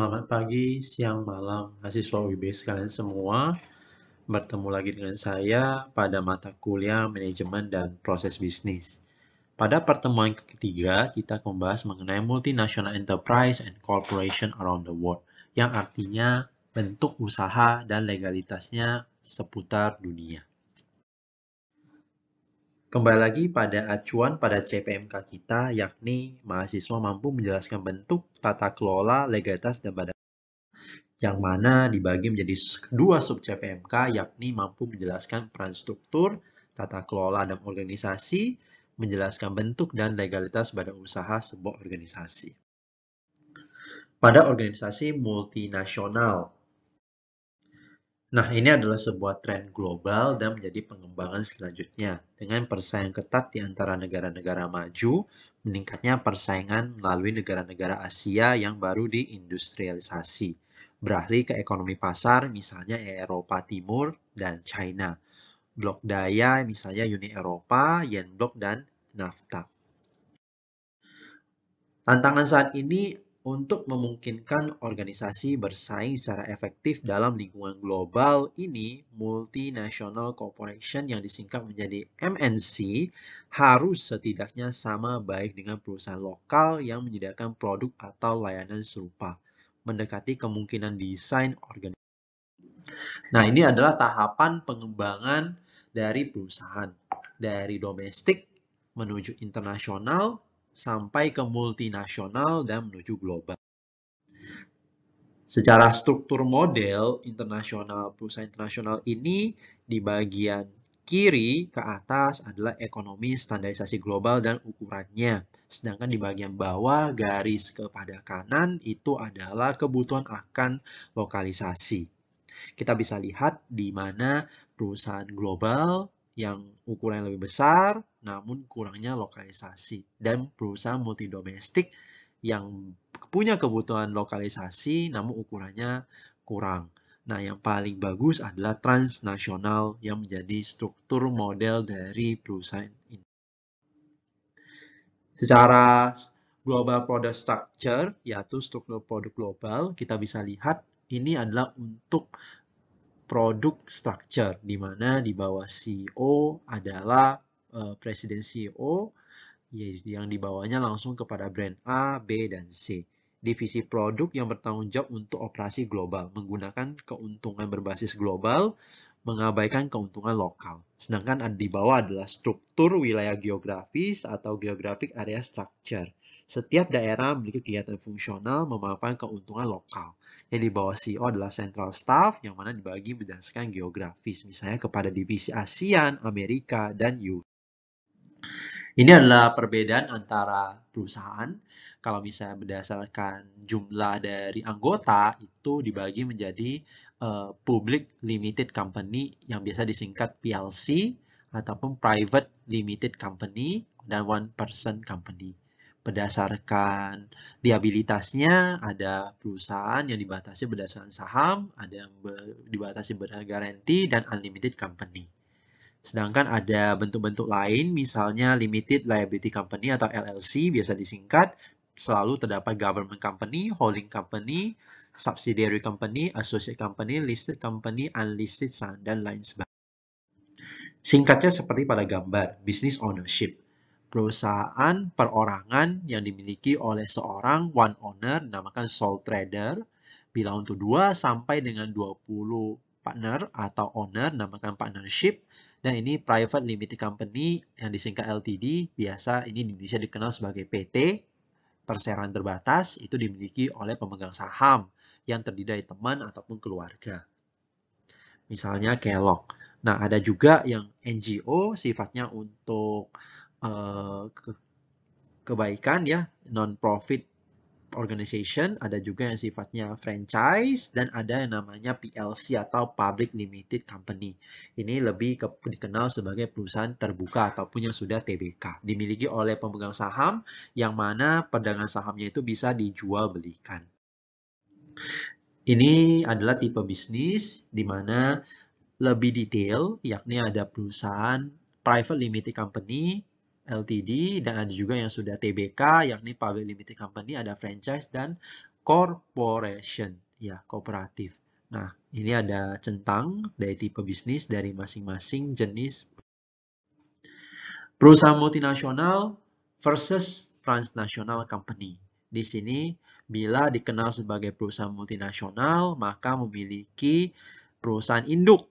Selamat pagi, siang, malam, mahasiswa UIB sekalian semua. Bertemu lagi dengan saya pada mata kuliah manajemen dan proses bisnis. Pada pertemuan ketiga, kita membahas mengenai multinational enterprise and corporation around the world, yang artinya bentuk usaha dan legalitasnya seputar dunia. Kembali lagi pada acuan pada CPMK kita, yakni mahasiswa mampu menjelaskan bentuk, tata kelola, legalitas, dan badan yang mana dibagi menjadi dua sub CPMK yakni mampu menjelaskan peran struktur, tata kelola dan organisasi, menjelaskan bentuk dan legalitas badan usaha sebuah organisasi. Pada organisasi multinasional, Nah, ini adalah sebuah tren global dan menjadi pengembangan selanjutnya dengan persaingan ketat di antara negara-negara maju, meningkatnya persaingan melalui negara-negara Asia yang baru diindustrialisasi, beralih ke ekonomi pasar misalnya Eropa Timur dan China, blok daya misalnya Uni Eropa, Yen Blok, dan NAFTA. Tantangan saat ini untuk memungkinkan organisasi bersaing secara efektif dalam lingkungan global ini, multinational corporation yang disingkat menjadi MNC harus setidaknya sama baik dengan perusahaan lokal yang menyediakan produk atau layanan serupa, mendekati kemungkinan desain organisasi. Nah, ini adalah tahapan pengembangan dari perusahaan dari domestik menuju internasional sampai ke multinasional dan menuju global. Secara struktur model internasional, perusahaan internasional ini di bagian kiri ke atas adalah ekonomi standarisasi global dan ukurannya. Sedangkan di bagian bawah garis kepada kanan itu adalah kebutuhan akan lokalisasi. Kita bisa lihat di mana perusahaan global yang ukuran lebih besar namun kurangnya lokalisasi dan perusahaan multidomestik yang punya kebutuhan lokalisasi namun ukurannya kurang. Nah, yang paling bagus adalah transnasional yang menjadi struktur model dari perusahaan ini. Secara global product structure, yaitu struktur produk global, kita bisa lihat ini adalah untuk produk structure di mana di bawah CEO adalah uh, presiden CEO yang dibawanya langsung kepada brand A, B, dan C. Divisi produk yang bertanggung jawab untuk operasi global menggunakan keuntungan berbasis global mengabaikan keuntungan lokal. Sedangkan di bawah adalah struktur wilayah geografis atau geographic area structure. Setiap daerah memiliki kegiatan fungsional memanfaatkan keuntungan lokal yang di bawah CEO adalah Central Staff yang mana dibagi berdasarkan geografis, misalnya kepada divisi ASEAN, Amerika, dan EU. Ini adalah perbedaan antara perusahaan. Kalau misalnya berdasarkan jumlah dari anggota, itu dibagi menjadi uh, Public Limited Company yang biasa disingkat PLC, ataupun private limited company dan one person company berdasarkan liabilitasnya, ada perusahaan yang dibatasi berdasarkan saham, ada yang dibatasi berdasarkan garanti dan unlimited company. Sedangkan ada bentuk-bentuk lain, misalnya limited liability company atau LLC, biasa disingkat, selalu terdapat government company, holding company, subsidiary company, associate company, listed company, unlisted, dan lain sebagainya. Singkatnya seperti pada gambar, business ownership perusahaan perorangan yang dimiliki oleh seorang one owner namakan sole trader. Bila untuk dua sampai dengan 20 partner atau owner namakan partnership. Dan ini private limited company yang disingkat LTD, biasa ini di Indonesia dikenal sebagai PT, perseroan terbatas, itu dimiliki oleh pemegang saham yang terdiri dari teman ataupun keluarga. Misalnya Kellogg. Nah, ada juga yang NGO sifatnya untuk Eh, kebaikan ya, non-profit organization, ada juga yang sifatnya franchise, dan ada yang namanya PLC atau Public Limited Company. Ini lebih ke, dikenal sebagai perusahaan terbuka ataupun yang sudah TBK. Dimiliki oleh pemegang saham yang mana perdagangan sahamnya itu bisa dijual belikan. Ini adalah tipe bisnis di mana lebih detail, yakni ada perusahaan private limited company, LTD dan ada juga yang sudah TBK yakni public limited company ada franchise dan corporation ya kooperatif. Nah, ini ada centang dari tipe bisnis dari masing-masing jenis perusahaan multinasional versus transnational company. Di sini bila dikenal sebagai perusahaan multinasional maka memiliki perusahaan induk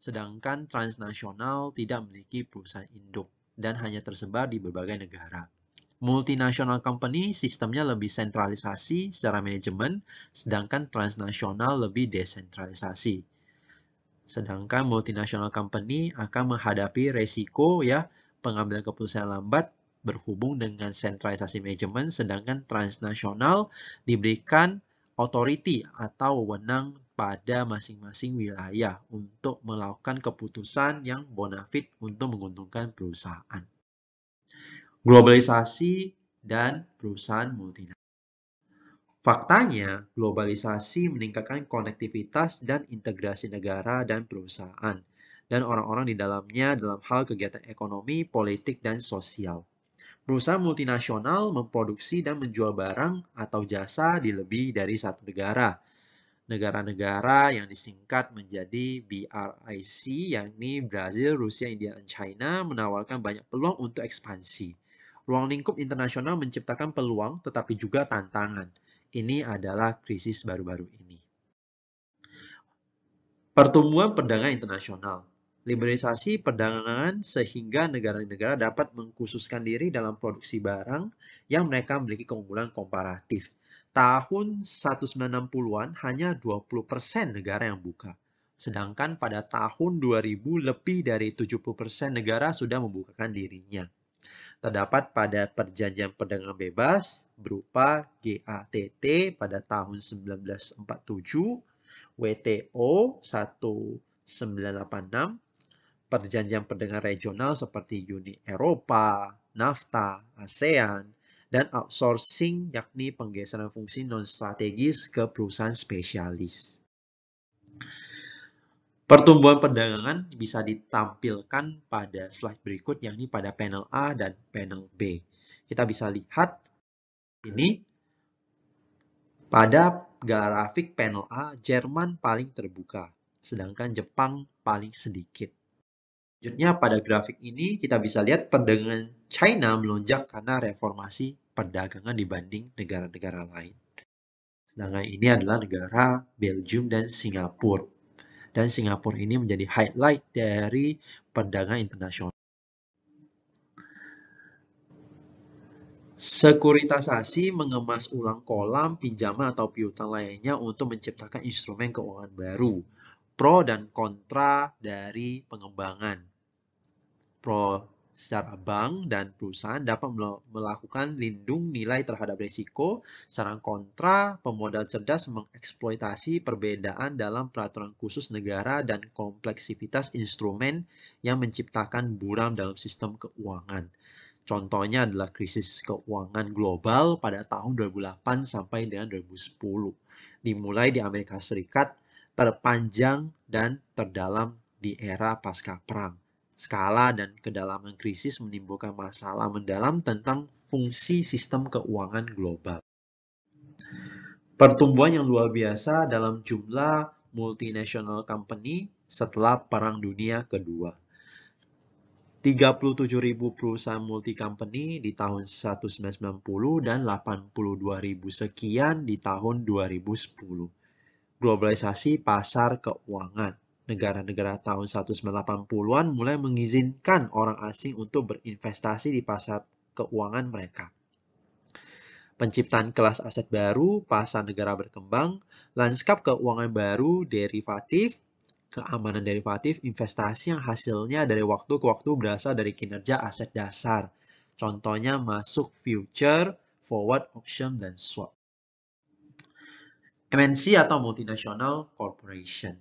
sedangkan transnasional tidak memiliki perusahaan induk dan hanya tersebar di berbagai negara. Multinasional company sistemnya lebih sentralisasi secara manajemen, sedangkan transnasional lebih desentralisasi. Sedangkan multinasional company akan menghadapi resiko ya pengambilan keputusan lambat berhubung dengan sentralisasi manajemen, sedangkan transnasional diberikan authority atau wewenang pada masing-masing wilayah untuk melakukan keputusan yang bonafit untuk menguntungkan perusahaan. Globalisasi dan perusahaan multinasional. Faktanya, globalisasi meningkatkan konektivitas dan integrasi negara dan perusahaan, dan orang-orang di dalamnya dalam hal kegiatan ekonomi, politik, dan sosial. Perusahaan multinasional memproduksi dan menjual barang atau jasa di lebih dari satu negara, negara-negara yang disingkat menjadi BRIC, yakni Brazil, Rusia, India, dan China, menawarkan banyak peluang untuk ekspansi. Ruang lingkup internasional menciptakan peluang tetapi juga tantangan. Ini adalah krisis baru-baru ini. Pertumbuhan perdagangan internasional liberalisasi perdagangan sehingga negara-negara dapat mengkhususkan diri dalam produksi barang yang mereka memiliki keunggulan komparatif tahun 1960-an hanya 20% negara yang buka. Sedangkan pada tahun 2000 lebih dari 70% negara sudah membukakan dirinya. Terdapat pada perjanjian perdagangan bebas berupa GATT pada tahun 1947, WTO 1986, perjanjian perdagangan regional seperti Uni Eropa, NAFTA, ASEAN, dan outsourcing yakni penggeseran fungsi non strategis ke perusahaan spesialis. Pertumbuhan perdagangan bisa ditampilkan pada slide berikut yakni pada panel A dan panel B. Kita bisa lihat ini pada grafik panel A, Jerman paling terbuka, sedangkan Jepang paling sedikit. Selanjutnya pada grafik ini kita bisa lihat perdagangan China melonjak karena reformasi perdagangan dibanding negara-negara lain. Sedangkan ini adalah negara Belgium dan Singapura. Dan Singapura ini menjadi highlight dari perdagangan internasional. Sekuritasasi mengemas ulang kolam, pinjaman atau piutang lainnya untuk menciptakan instrumen keuangan baru. Pro dan kontra dari pengembangan. Pro secara bank dan perusahaan dapat melakukan lindung nilai terhadap risiko, sarang kontra pemodal cerdas mengeksploitasi perbedaan dalam peraturan khusus negara dan kompleksitas instrumen yang menciptakan buram dalam sistem keuangan. Contohnya adalah krisis keuangan global pada tahun 2008 sampai dengan 2010. Dimulai di Amerika Serikat, terpanjang dan terdalam di era pasca perang skala dan kedalaman krisis menimbulkan masalah mendalam tentang fungsi sistem keuangan global. Pertumbuhan yang luar biasa dalam jumlah multinational company setelah Perang Dunia Kedua. 37.000 perusahaan multi company di tahun 1990 dan 82.000 sekian di tahun 2010. Globalisasi pasar keuangan negara-negara tahun 1980-an mulai mengizinkan orang asing untuk berinvestasi di pasar keuangan mereka. Penciptaan kelas aset baru, pasar negara berkembang, lanskap keuangan baru, derivatif, keamanan derivatif, investasi yang hasilnya dari waktu ke waktu berasal dari kinerja aset dasar. Contohnya masuk future, forward option, dan swap. MNC atau multinational corporation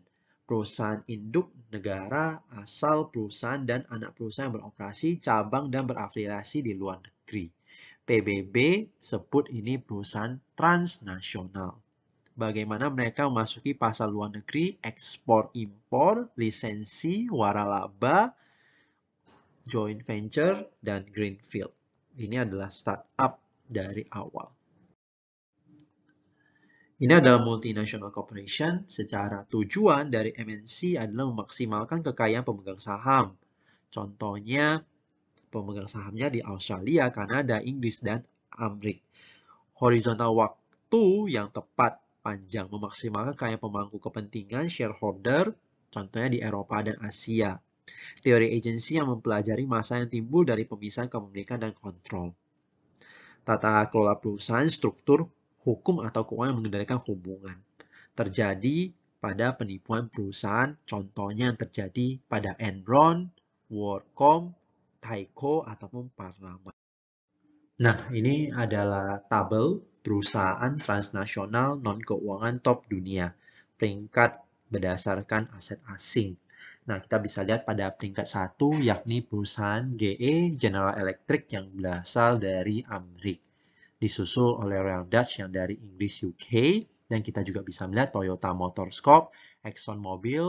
perusahaan induk negara asal perusahaan dan anak perusahaan yang beroperasi, cabang dan berafiliasi di luar negeri. PBB sebut ini perusahaan transnasional. Bagaimana mereka memasuki pasar luar negeri, ekspor impor, lisensi, waralaba, joint venture, dan greenfield. Ini adalah startup dari awal. Ini adalah multinational corporation secara tujuan dari MNC adalah memaksimalkan kekayaan pemegang saham. Contohnya, pemegang sahamnya di Australia, Kanada, Inggris, dan Amerika. Horizontal waktu yang tepat, panjang, memaksimalkan kekayaan pemangku kepentingan shareholder, contohnya di Eropa dan Asia. Teori agensi yang mempelajari masa yang timbul dari pemisahan kepemilikan dan kontrol. Tata kelola perusahaan, struktur, hukum atau keuangan mengendalikan hubungan. Terjadi pada penipuan perusahaan, contohnya yang terjadi pada Enron, WorldCom, Taiko, ataupun Parlama. Nah, ini adalah tabel perusahaan transnasional non-keuangan top dunia, peringkat berdasarkan aset asing. Nah, kita bisa lihat pada peringkat satu yakni perusahaan GE General Electric yang berasal dari Amerika disusul oleh Royal Dutch yang dari Inggris UK, dan kita juga bisa melihat Toyota Motor Corp, Exxon Mobil,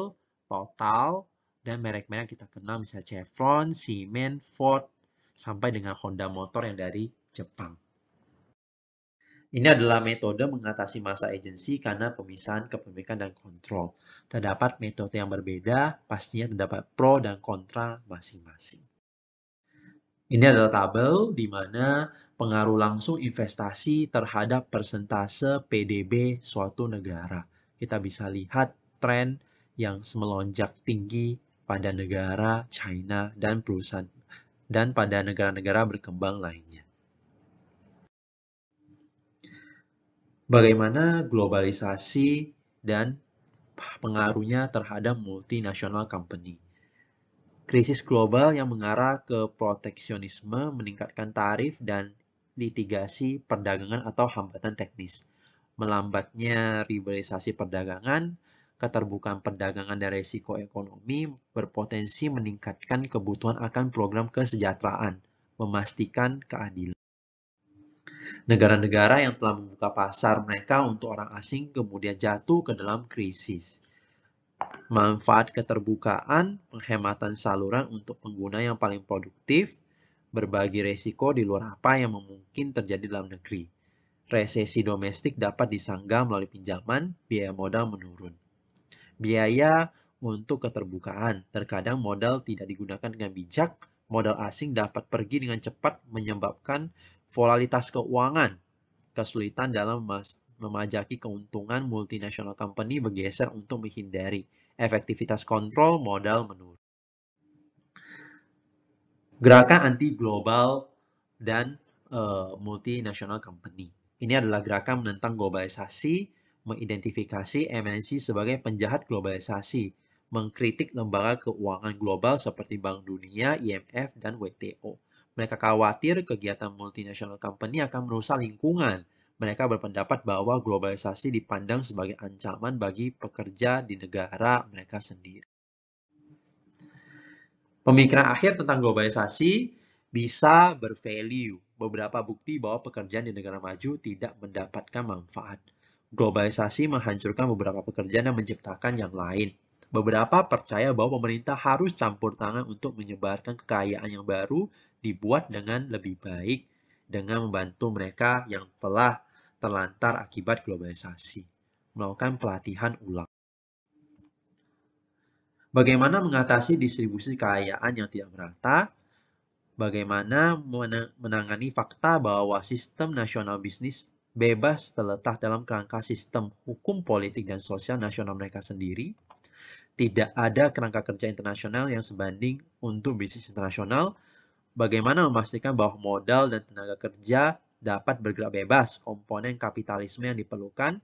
Total, dan merek-merek kita kenal misalnya Chevron, Siemens, Ford, sampai dengan Honda Motor yang dari Jepang. Ini adalah metode mengatasi masa agensi karena pemisahan kepemilikan dan kontrol. Terdapat metode yang berbeda, pastinya terdapat pro dan kontra masing-masing. Ini adalah tabel di mana pengaruh langsung investasi terhadap persentase PDB suatu negara. Kita bisa lihat tren yang melonjak tinggi pada negara China dan perusahaan dan pada negara-negara berkembang lainnya. Bagaimana globalisasi dan pengaruhnya terhadap multinasional company? Krisis global yang mengarah ke proteksionisme meningkatkan tarif dan litigasi perdagangan atau hambatan teknis, melambatnya liberalisasi perdagangan, keterbukaan perdagangan dan resiko ekonomi berpotensi meningkatkan kebutuhan akan program kesejahteraan, memastikan keadilan. Negara-negara yang telah membuka pasar mereka untuk orang asing kemudian jatuh ke dalam krisis. Manfaat keterbukaan, penghematan saluran untuk pengguna yang paling produktif, berbagi resiko di luar apa yang mungkin terjadi dalam negeri. Resesi domestik dapat disanggah melalui pinjaman, biaya modal menurun. Biaya untuk keterbukaan, terkadang modal tidak digunakan dengan bijak, modal asing dapat pergi dengan cepat menyebabkan volatilitas keuangan, kesulitan dalam memajaki keuntungan multinasional company bergeser untuk menghindari efektivitas kontrol modal menurun. Gerakan anti global dan uh, eh, multinational company. Ini adalah gerakan menentang globalisasi, mengidentifikasi MNC sebagai penjahat globalisasi, mengkritik lembaga keuangan global seperti Bank Dunia, IMF, dan WTO. Mereka khawatir kegiatan multinational company akan merusak lingkungan. Mereka berpendapat bahwa globalisasi dipandang sebagai ancaman bagi pekerja di negara mereka sendiri. Pemikiran akhir tentang globalisasi bisa bervalue. Beberapa bukti bahwa pekerjaan di negara maju tidak mendapatkan manfaat. Globalisasi menghancurkan beberapa pekerjaan dan menciptakan yang lain. Beberapa percaya bahwa pemerintah harus campur tangan untuk menyebarkan kekayaan yang baru dibuat dengan lebih baik dengan membantu mereka yang telah terlantar akibat globalisasi. Melakukan pelatihan ulang. Bagaimana mengatasi distribusi kekayaan yang tidak merata? Bagaimana menangani fakta bahwa sistem nasional bisnis bebas terletak dalam kerangka sistem hukum politik dan sosial nasional mereka sendiri? Tidak ada kerangka kerja internasional yang sebanding untuk bisnis internasional. Bagaimana memastikan bahwa modal dan tenaga kerja dapat bergerak bebas, komponen kapitalisme yang diperlukan,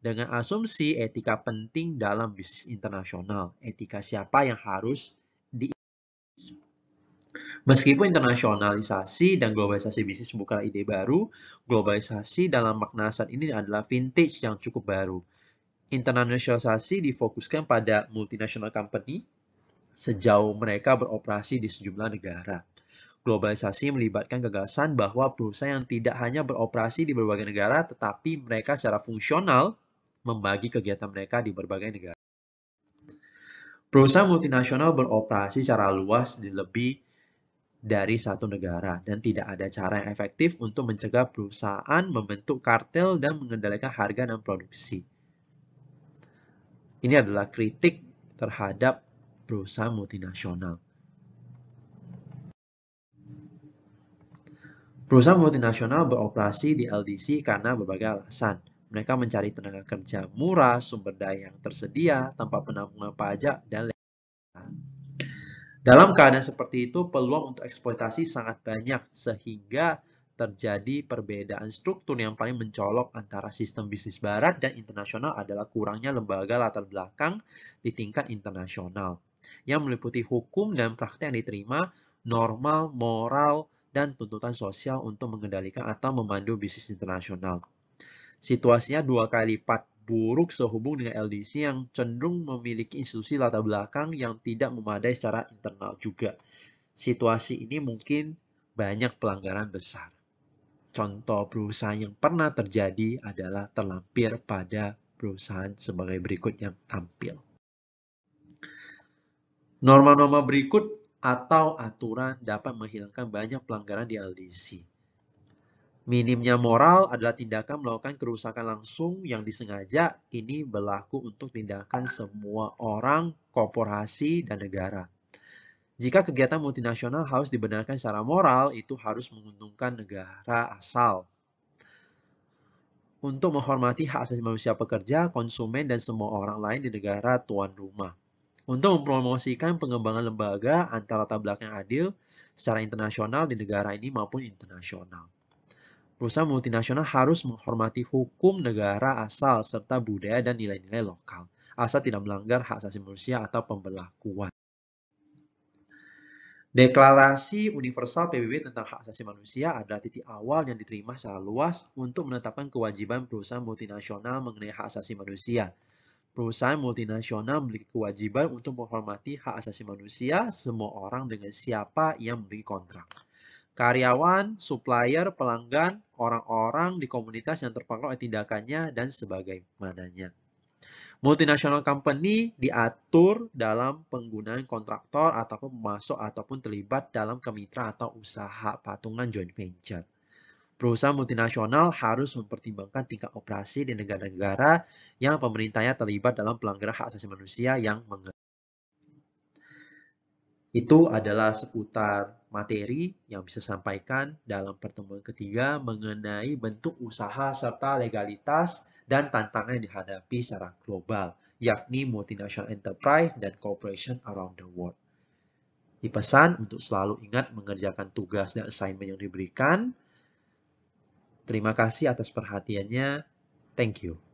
dengan asumsi etika penting dalam bisnis internasional. Etika siapa yang harus di Meskipun internasionalisasi dan globalisasi bisnis bukanlah ide baru, globalisasi dalam makna saat ini adalah vintage yang cukup baru. Internasionalisasi difokuskan pada multinational company sejauh mereka beroperasi di sejumlah negara. Globalisasi melibatkan gagasan bahwa perusahaan yang tidak hanya beroperasi di berbagai negara, tetapi mereka secara fungsional membagi kegiatan mereka di berbagai negara. Perusahaan multinasional beroperasi secara luas di lebih dari satu negara dan tidak ada cara yang efektif untuk mencegah perusahaan membentuk kartel dan mengendalikan harga dan produksi. Ini adalah kritik terhadap perusahaan multinasional. Perusahaan multinasional beroperasi di LDC karena berbagai alasan. Mereka mencari tenaga kerja murah, sumber daya yang tersedia, tanpa penampungan pajak, dan lain-lain. Dalam keadaan seperti itu, peluang untuk eksploitasi sangat banyak, sehingga terjadi perbedaan struktur yang paling mencolok antara sistem bisnis barat dan internasional adalah kurangnya lembaga latar belakang di tingkat internasional yang meliputi hukum dan praktek yang diterima, normal, moral, dan tuntutan sosial untuk mengendalikan atau memandu bisnis internasional situasinya dua kali lipat buruk sehubung dengan LDC yang cenderung memiliki institusi latar belakang yang tidak memadai secara internal juga. Situasi ini mungkin banyak pelanggaran besar. Contoh perusahaan yang pernah terjadi adalah terlampir pada perusahaan sebagai berikut yang tampil. Norma-norma berikut atau aturan dapat menghilangkan banyak pelanggaran di LDC. Minimnya moral adalah tindakan melakukan kerusakan langsung yang disengaja. Ini berlaku untuk tindakan semua orang, korporasi, dan negara. Jika kegiatan multinasional harus dibenarkan secara moral, itu harus menguntungkan negara asal. Untuk menghormati hak asasi manusia pekerja, konsumen, dan semua orang lain di negara tuan rumah. Untuk mempromosikan pengembangan lembaga antara latar belakang adil secara internasional di negara ini maupun internasional. Perusahaan multinasional harus menghormati hukum negara asal serta budaya dan nilai-nilai lokal, asal tidak melanggar hak asasi manusia atau pembelakuan. Deklarasi Universal PBB tentang Hak Asasi Manusia adalah titik awal yang diterima secara luas untuk menetapkan kewajiban perusahaan multinasional mengenai hak asasi manusia. Perusahaan multinasional memiliki kewajiban untuk menghormati hak asasi manusia semua orang dengan siapa yang memiliki kontrak karyawan, supplier, pelanggan, orang-orang di komunitas yang terpengaruh tindakannya, dan sebagaimananya. Multinasional company diatur dalam penggunaan kontraktor ataupun masuk ataupun terlibat dalam kemitra atau usaha patungan joint venture. Perusahaan multinasional harus mempertimbangkan tingkat operasi di negara-negara yang pemerintahnya terlibat dalam pelanggaran hak asasi manusia yang mengenai. Itu adalah seputar materi yang bisa sampaikan dalam pertemuan ketiga mengenai bentuk usaha serta legalitas dan tantangan yang dihadapi secara global, yakni multinational enterprise dan corporation around the world. Dipesan untuk selalu ingat mengerjakan tugas dan assignment yang diberikan. Terima kasih atas perhatiannya. Thank you.